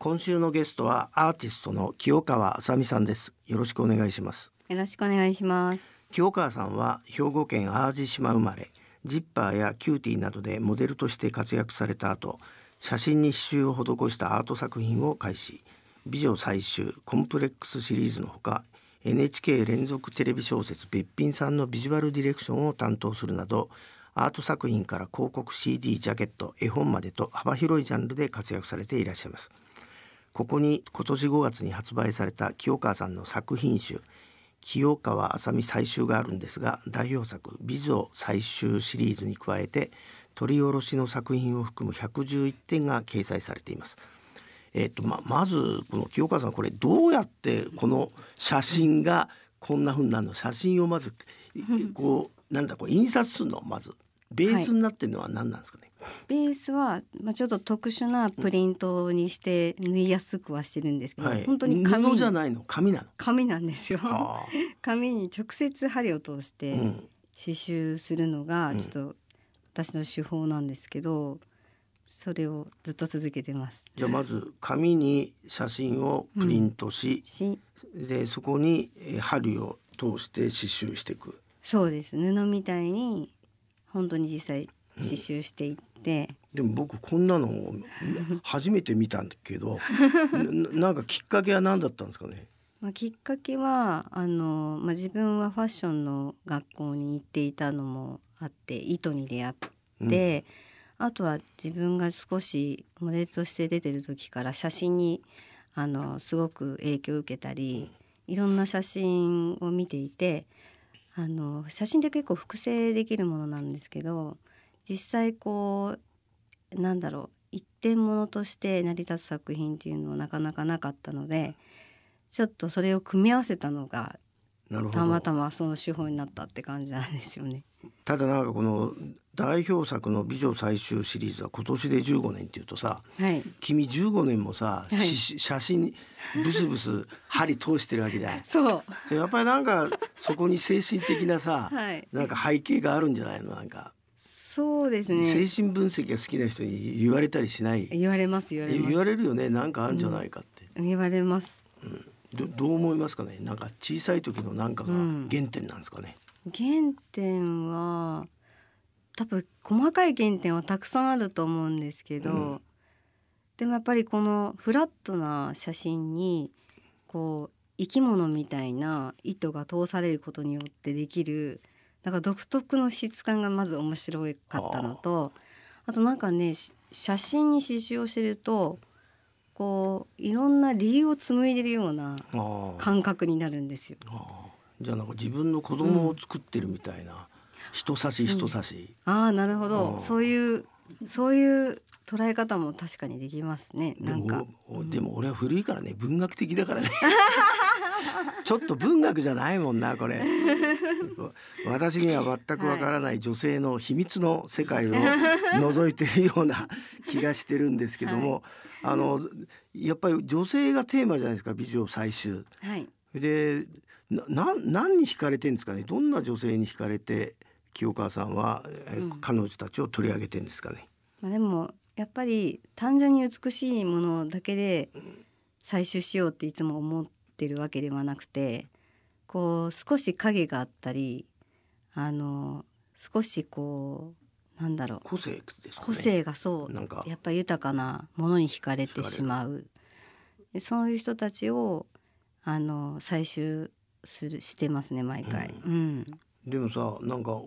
今週のゲストはアーティストの清川あさみさんですよろしくお願いしますよろしくお願いします清川さんは兵庫県淡路島生まれジッパーやキューティーなどでモデルとして活躍された後写真に刺繍を施したアート作品を開始美女最終コンプレックスシリーズのほか NHK 連続テレビ小説「べっぴんさん」のビジュアルディレクションを担当するなどアート作品から広告 CD ジャケット絵本までと幅広いジャンルで活躍されていらっしゃいますここに今年5月に発売された清川さんの作品集清川あさみ採集があるんですが代表作「美女最終」シリーズに加えて取り下ろしの作品を含む111点が掲載されています。えっとままずこの清川さんこれどうやってこの写真がこんなふうになるの写真をまずこうなんだこう印刷するのまずベースになってるのは何なんですかね、はい、ベースは、まあ、ちょっと特殊なプリントにして縫いやすくはしてるんですけど、うんはい、本当に紙じゃないの紙なの紙なんですよ 紙に直接針を通して刺繍するのがちょっと私の手法なんですけど、それをずっと続けてます。じゃあまず紙に写真をプリントし、うん、でそこに針を通して刺繍していく。そうです布みたいに本当に実際刺繍していって、でも僕こんなの初めて見たんだけど なんかきっかけは何だったんですかねまあ、きっかけはあの、まあ、自分はファッションの学校に行っていたのもあって糸に出会って、うん、あとは自分が少しモデルとして出てる時から写真にあのすごく影響を受けたりいろんな写真を見ていてあの写真で結構複製できるものなんですけど実際こうなんだろう一点物として成り立つ作品っていうのはなかなかなかったのでちょっとそれを組み合わせたのがたまたまその手法になったって感じなんですよね。ただなんかこの代表作の「美女最終」シリーズは今年で15年っていうとさ、はい、君15年もさ、はい、写真ブスブス針通してるわけじゃない そうやっぱりなんかそこに精神的なさ、はい、なんか背景があるんじゃないのなんかそうですね精神分析が好きな人に言われたりしない言われます言われます言われるよねなんかあるんじゃないかって、うん、言われます、うん、どどう思いますかねなんか小さい時のなんかが原点なんですかね、うん、原点は多分細かい原点はたくさんあると思うんですけど、うん、でもやっぱりこのフラットな写真にこう生き物みたいな糸が通されることによってできるなんか独特の質感がまず面白かったのとあとなんかね写真に刺繍をしてるとこういろんな理由を紡いでるような感覚になるんですよ。じゃあなんか自分の子供を作ってるみたいな、人差し人差し、うん、ああなるほどそういうそういう捉え方も確かにできますねなんかでも俺は古いからね文学的だからね ちょっと文学じゃないもんなこれ 私には全くわからない女性の秘密の世界を 覗いてるような気がしてるんですけども、はい、あのやっぱり女性がテーマじゃないですか美女最終。はい、でな何に惹かれてんですかねどんな女性に惹かれて清川さんは、えー彼女たちを取り上げてんですかね。まあ、でもやっぱり単純に美しいものだけで採取しようっていつも思ってるわけではなくてこう少し影があったりあの少しこうなんだろう個性、ね、個性がそうなんかやっぱ豊かなものに惹かれてしまうそういう人たちをあの採集するしてますね毎回。うん、うんでもさなんか、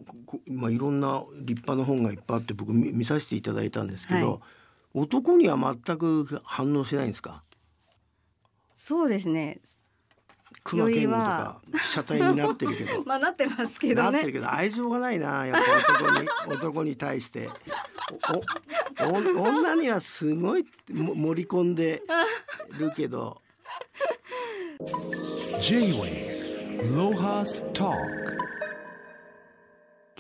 まあ、いろんな立派な本がいっぱいあって僕見させていただいたんですけど、はい、男には全く反応しないんですかそうですね熊健吾とか被写体になってるけど まあなってますけど、ね、なってるけど愛情がないなやっぱ男に 男に対しておお女にはすごい盛り込んでるけど J-Way ロハストーク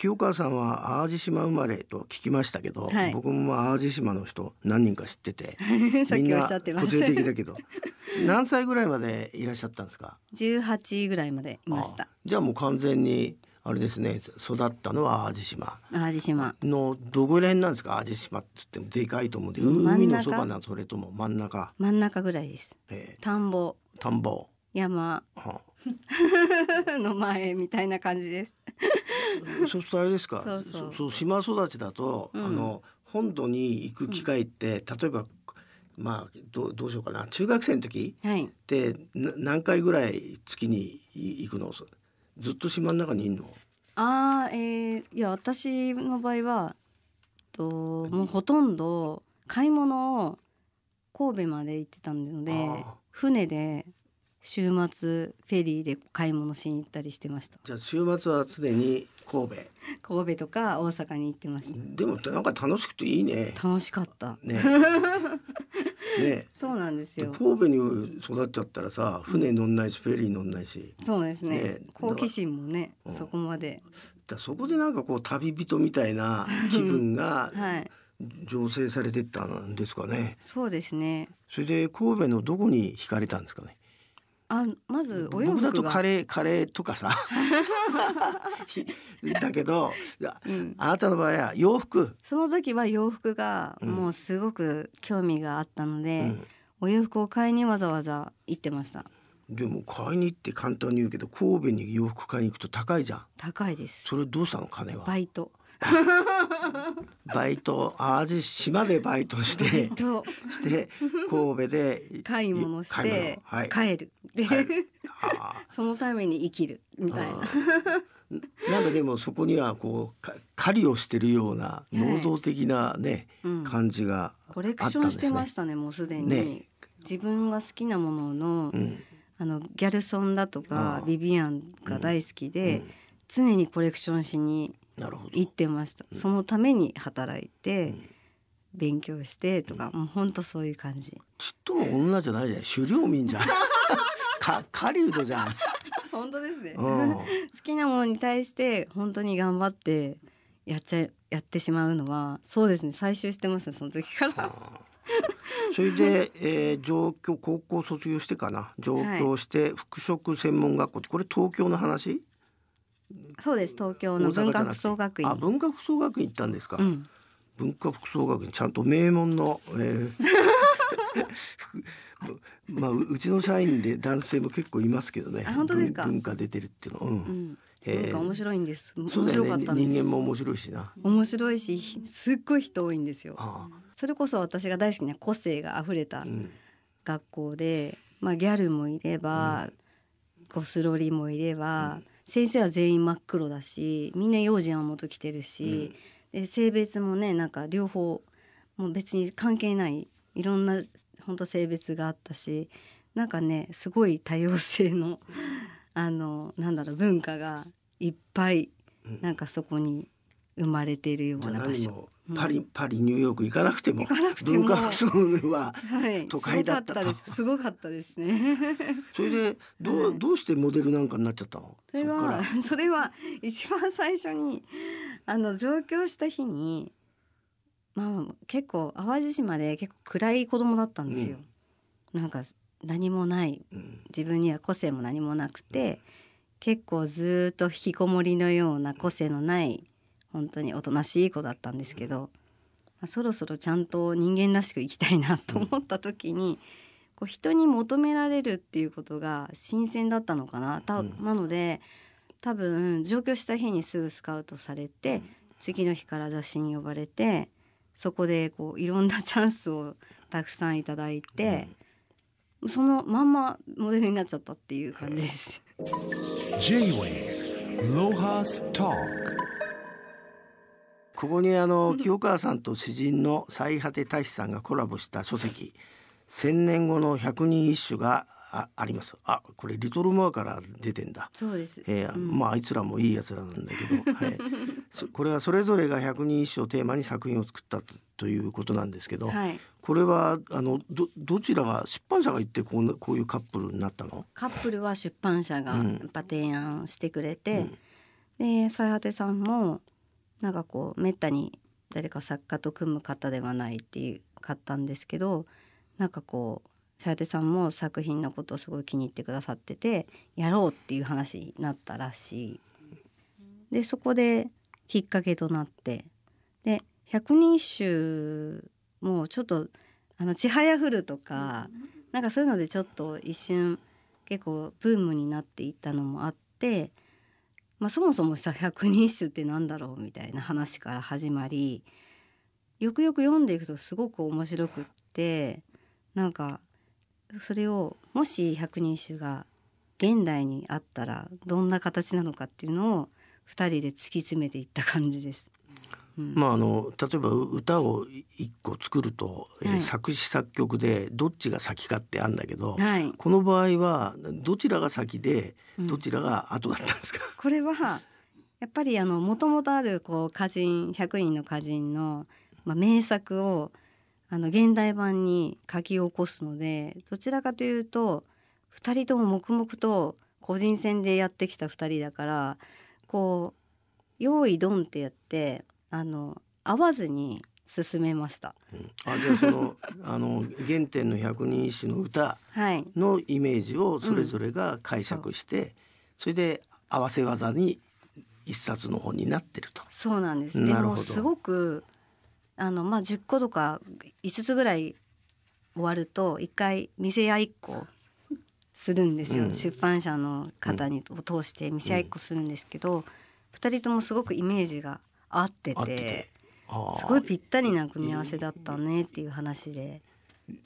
清川さんは淡路島生まれと聞きましたけど、はい、僕も淡路島の人何人か知ってて さっきおっしゃってます個性的だけど 何歳ぐらいまでいらっしゃったんですか18ぐらいまでいましたじゃあもう完全にあれですね育ったのは淡路島淡路島のどこら辺なんですか淡路島っつってもでかいと思うんで海のそばなそれとも真ん中真ん中ぐらいです、えー、田んぼ田んぼ山、はあ、の前みたいな感じですそうするとあれですかそう島育ちだと、うん、あの本土に行く機会って、例えばまあどどうしようかな中学生の時って何回ぐらい月に行くのずっと島の中にいるのああえー、いや私の場合はともうほとんど買い物を神戸まで行ってたんで船で週末フェリーで買い物しに行ったりしてましたじゃあ週末は常に神戸神戸とか大阪に行ってましたでもなんか楽しくていいね楽しかったね ねそうなんですよ神戸に育っちゃったらさ船乗んないしフェリー乗んないしそうですね、ね、好奇心もね、うん、そこまでだそこでなんかこう旅人みたいな 気分が、はい醸成されてたんですかね。そうですね。それで神戸のどこに惹かれたんですかね。あまずお洋服が僕だとカレーカレーとかさ だけど、うん、あなたの場合は洋服その時は洋服がもうすごく興味があったので、うん、お洋服を買いにわざわざ行ってましたでも買いに行って簡単に言うけど神戸に洋服買いに行くと高いじゃん高いですそれどうしたの金はバイト バイト淡路島でバイトしてして神戸で買い物して、はい、帰るで、そのために生きるみたいな。なんかでもそこにはこう狩りをしてるような能動的なね、はい、感じが、ん、コレクションしてましたねもうすでに、ね、自分が好きなものの、うん、あのギャルソンだとかビビアンが大好きで、うん、常にコレクションしになるほど行ってました、うん、そのために働いて、うん、勉強してとか、もう本当そういう感じちっとも女じゃないじゃん狩猟民じゃん か狩人じゃん本当ですね、好きなものに対して本当に頑張ってやっちゃやってしまうのはそうですね採集してますねその時から。それで、えー、上京高校卒業してかな上京して服飾専門学校ってこれ東京の話そうです東京の文化服装学院文化服装学院行ったんですか、うん、文化服装学院ちゃんと名門の、えーまあうちの社員で男性も結構いますけどね本当ですか文化出てるっていうの、うんうんなんか面白いんです。面白かったんです、ね、人間も面白いしな。面白いし、すっごい人多いんですよ。ああそれこそ私が大好きな個性が溢れた学校で、うん、まあギャルもいれば、ゴ、うん、スロリもいれば、うん、先生は全員真っ黒だしみんな用心は元来てるし、うん、性別もねなんか両方もう別に関係ないいろんな本当性別があったしなんかねすごい多様性のあのなんだろう文化がいっぱいなんかそこに生まれているような場所。パリ、うん、パリニューヨーク行かなくても文化服装は都会だったと、はい、すごかったですね それでどう、どうしてモデルなんかになっちゃったのそれは それは一番最初にあの上京した日にまあ結構淡路島で結構暗い子供だったんですよ、うん、なんか何もない、うん、自分には個性も何もなくて、結構ずっと引きこもりのような個性のない、本当におとなしい子だったんですけど、まあ、そろそろちゃんと人間らしく生きたいなと思った時に、こう人に求められるっていうことが新鮮だったのかな。たなので多分上京した日にすぐスカウトされて、次の日から雑誌に呼ばれてそこでこういろんなチャンスをたくさんいただいて。そのまんまモデルになっちゃったっていう感じです。J-Way ロハスタここにあの清川さんと詩人の最果て大使さんがコラボした書籍「千年後の百人一首」があありますあこれリトルモアから出てんだそうです、えー、うん、まああいつらもいいやつらなんだけど、はい、これはそれぞれが百人一首をテーマに作品を作ったということなんですけど、はい、これはあのどどちらが出版社が言ってこうこういうカップルになったのカップルは出版社がやっぱ提案してくれて、うん、で最果てさんもなんかこうめったに誰か作家と組む方ではないっていう買ったんですけどなんかこうさやさんも作品のことをすごい気に入ってくださっててやろうっていう話になったらしいでそこできっかけとなってで百人一首もちょっとあの「ちはやふる」とかなんかそういうのでちょっと一瞬結構ブームになっていったのもあってまあ、そもそもさ百人一首って何だろうみたいな話から始まりよくよく読んでいくとすごく面白くってなんかそれをもし百人一首が現代にあったらどんな形なのかっていうのを2人で突き詰めていった感じです。まあ、あの例えば歌を1個作ると、はい、作詞作曲でどっちが先かってあるんだけど、はい、この場合はどちらが先でどちらが後だったんですか、うん、これはやっぱりもともとあるこう歌人100人の歌人の、まあ、名作をあの現代版に書き起こすのでどちらかというと2人とも黙々と個人戦でやってきた2人だからこう用意ドンってやって。あの会わずに進めました。うん、あじゃあその あの原点の百人一首の歌のイメージをそれぞれが解釈して、うん、そそれで合わせ技に一冊の本になってると。そうなんです。でもすごくあのまあ十個とか五つぐらい終わると一回見せ合いっこするんですよ、うん、出版社の方に、を通して見せ合いっこするんですけど、うん、人ともすごくイメージが合っててすごいぴったりな組み合わせだったねっていう話で。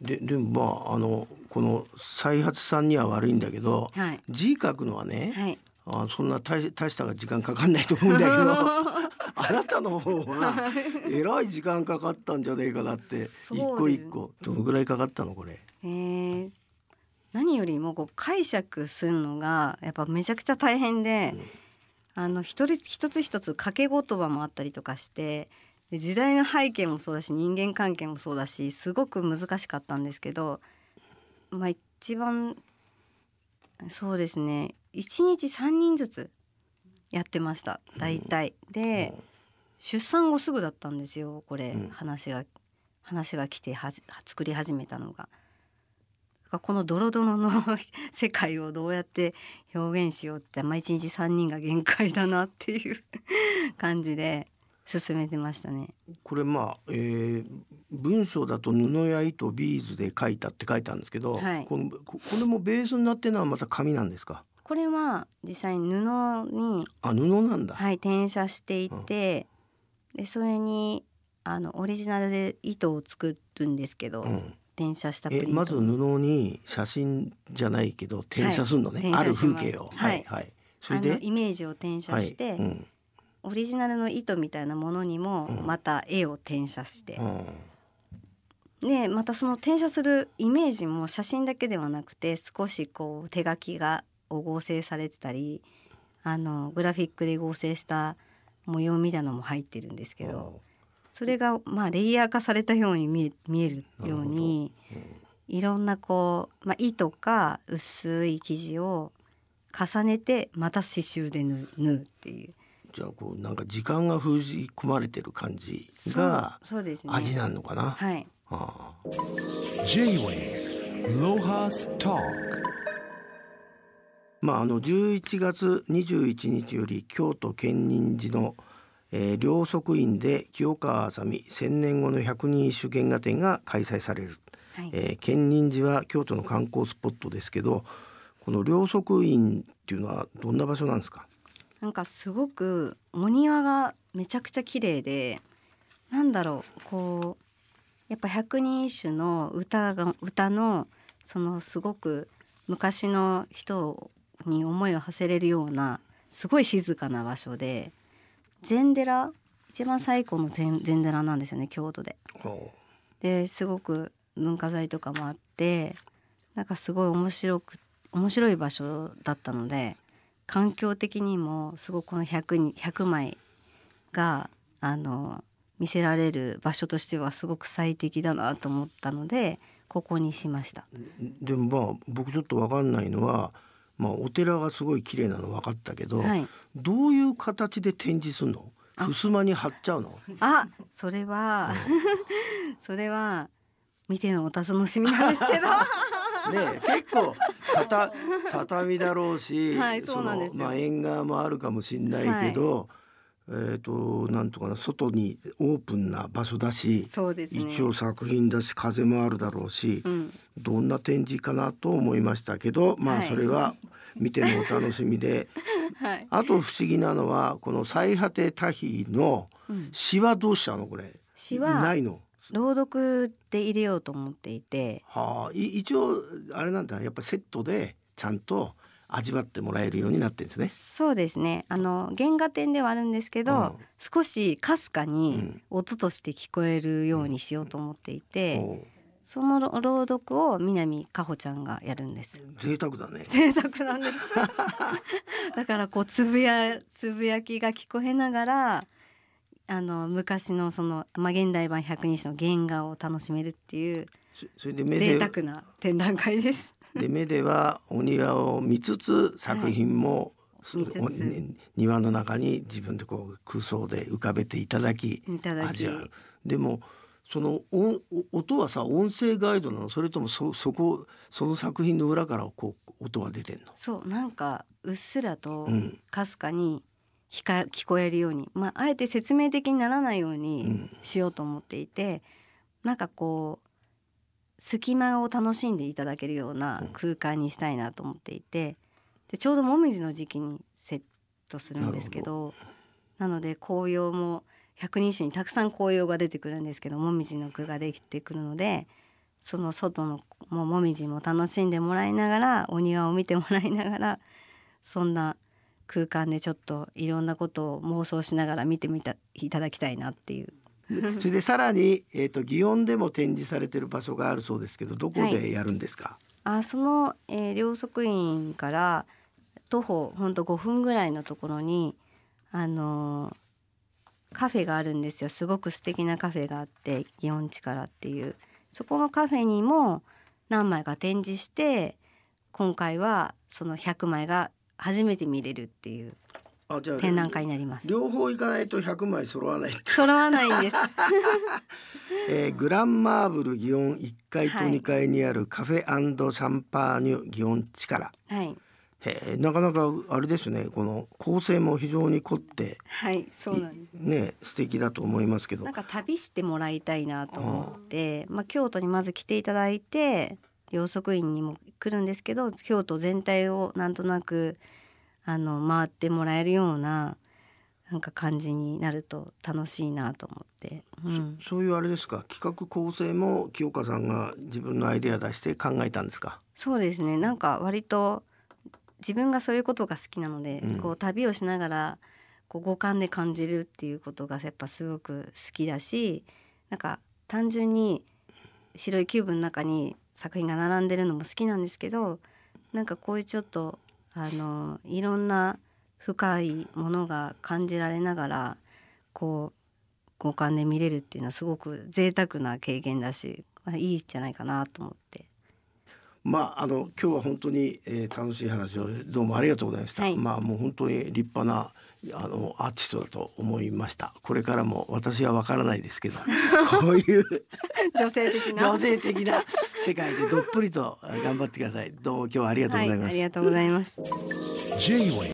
ででもまああのこの再発さんには悪いんだけど、はい、字書くのはね、はい、あそんな大した時間かかんないと思うんだけど あなたの方はえらい時間かかったんじゃねえかなって一個一個どのぐらいかかったのこれ。えー、何よりもこう解釈するのがやっぱめちゃくちゃ大変で。うんあの一つ一つ一つ掛け言葉もあったりとかして時代の背景もそうだし人間関係もそうだしすごく難しかったんですけど、まあ、一番そうですね1日3人ずつやってました大体。で、うん、出産後すぐだったんですよこれ、うん、話が話が来ては作り始めたのが。このドロドロの 世界をどうやって表現しようって、毎日3人が限界だなっていう感じで進めてましたね。これまあ、えー、文章だと布や糸ビーズで書いたって書いたんですけど、はい、このこれもベースになってるのはまた紙なんですかこれは実際に布にあ布なんだ、はい、転写していて、うん、でそれにあのオリジナルで糸を作るんですけど、うん、転写したえまず布に写真じゃないけど転写するのね、はい、ある風景をはい、はい、それでイメージを転写して、はいうん、オリジナルの糸みたいなものにもまた絵を転写して、うん、でまたその転写するイメージも写真だけではなくて少しこう手書きがを合成されてたりあのグラフィックで合成した模様みたいなのも入ってるんですけど、それがまあレイヤー化されたように見えるように、うん、いろんなこう、まあ、糸か薄い生地を重ねてまた刺繍で縫うっていう。じゃあこうなんか時間が封じ込まれてる感じが味なのかな。ね、はい。ああ。J-Way ロハストーク。まああの十一月二十一日より京都建仁寺のえー、両足院で清川あさみ千年後の百人一首原画展が開催される、はい、えー、建仁寺は京都の観光スポットですけどこの両足院っていうのはどんな場所なんですかなんかすごくお庭がめちゃくちゃ綺麗でなんだろうこうやっぱ百人一首の歌が歌のそのすごく昔の人に思いを馳せれるようなすごい静かな場所で禅寺一番最古の禅禅寺なんですよね京都で。ですごく文化財とかもあってなんかすごい面白く面白い場所だったので環境的にもすごくこの 100, 100枚があの見せられる場所としてはすごく最適だなと思ったのでここにしました。でもまあ僕ちょっと分かんないのはまあ、お寺がすごい綺麗なの分かったけど、はい、どういう形で展示するの襖に貼っちゃうのあそれは、うん、それは見てのお楽しみなんですけど ね結構たた 畳だろうし、はい、そうなんですまあ、縁側もあるかもしれないけど、はいえーと、なんとかな外にオープンな場所だし、ね、一応作品だし風もあるだろうし、うん、どんな展示かなと思いましたけどまあそれは見てのお楽しみで、はい、あと不思議なのはこの「最果て多比」の詩はどうしたのこれ詩はないの朗読で入れようと思っていて、はあ、い一応あれなんだやっぱセットでちゃんと「味わってもらえるようになってるんですね。そうですね。あの原画展ではあるんですけど、うん、少しかすかに音として聞こえるようにしようと思っていて。うんうんその朗読を南加穂ちゃんがやるんです。贅沢だね。贅沢なんです。だからこうつぶやつぶやきが聞こえながら、あの昔のそのまあ現代版百人一首の原画を楽しめるっていうそれで目で贅沢な展覧会です。で目ではお庭を見つつ作品も、す見つつ庭の中に自分でこう空想で浮かべていただきただき味わうでもその音お音はさ音声ガイドなのそれともそそこその作品の裏からこう音は出てんの、そうなんかうっすらとかすかにひか聞こえるように、まあ、あえて説明的にならないようにしようと思っていて、なんかこう隙間を楽しんでいただけるような空間にしたいなと思っていて、でちょうどもみじの時期にセットするんですけどなので紅葉も百人種にたくさん紅葉が出てくるんですけどもみじの句ができてくるのでその外のももみじも楽しんでもらいながらお庭を見てもらいながらそんな空間でちょっといろんなことを妄想しながら見てみたいただきたいなっていう それでさらに、えーと、祇園でも展示されてる場所があるそうですけどどこでやるんですか、はい、あその、えー、両側院から徒歩ほんと5分ぐらいのところに、あのー、カフェがあるんですよすごく素敵なカフェがあって祇園地からっていうそこのカフェにも何枚か展示して今回はその100枚が初めて見れるっていう展覧会になります両方行かないと100枚揃わない揃わないんです、えー、グランマーブル祇園1階と2階にあるカフェシャンパーニュ祇園地から、はいえー、なかなかあれですねこの構成も非常に凝ってはいそうなんですね素敵だと思いますけどなんか旅してもらいたいなと思ってまあ、京都にまず来ていただいて養殖院にも来るんですけど京都全体をなんとなくあの回ってもらえるようななんか感じになると楽しいなと思って、うん、そそういうあれですか企画構成も清香さんが自分のアイデア出して考えたんですかそうですねなんか割と自分がそういうことが好きなので、うん、こう旅をしながらこう五感で感じるっていうことがやっぱすごく好きだしなんか単純に白いキューブの中に作品が並んでるのも好きなんですけどなんかこういうちょっとあのいろんな深いものが感じられながらこう五感で見れるっていうのはすごく贅沢な経験だしいいじゃないかなと思って。まあ、あの今日は本当に、えー、楽しい話をどうもありがとうございました。はい、まあもう本当に立派な、あのアーティストだと思いましたこれからも私はわからないですけど こういう 女性的な女性的な世界でどっぷりと頑張ってくださいどうも今日はありがとうございます、はい、ありがとうございます